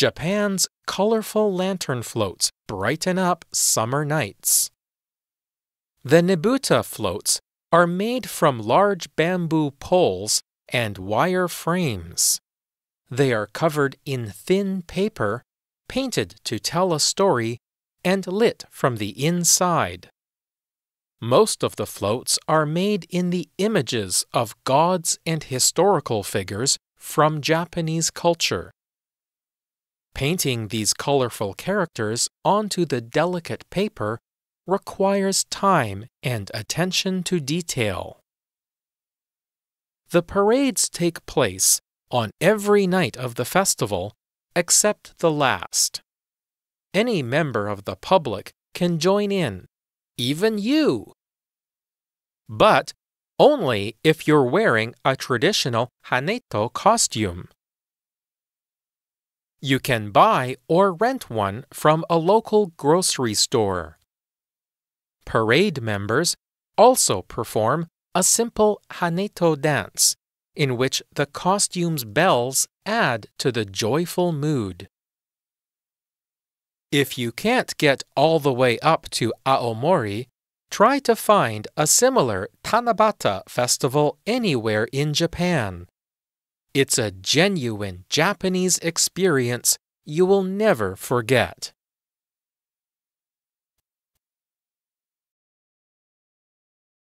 Japan's colorful lantern floats brighten up summer nights. The Nibuta floats are made from large bamboo poles and wire frames. They are covered in thin paper, painted to tell a story, and lit from the inside. Most of the floats are made in the images of gods and historical figures from Japanese culture. Painting these colorful characters onto the delicate paper requires time and attention to detail. The parades take place on every night of the festival except the last. Any member of the public can join in, even you. But only if you're wearing a traditional Haneto costume. You can buy or rent one from a local grocery store. Parade members also perform a simple Haneto dance, in which the costume's bells add to the joyful mood. If you can't get all the way up to Aomori, try to find a similar Tanabata festival anywhere in Japan. It's a genuine Japanese experience you will never forget.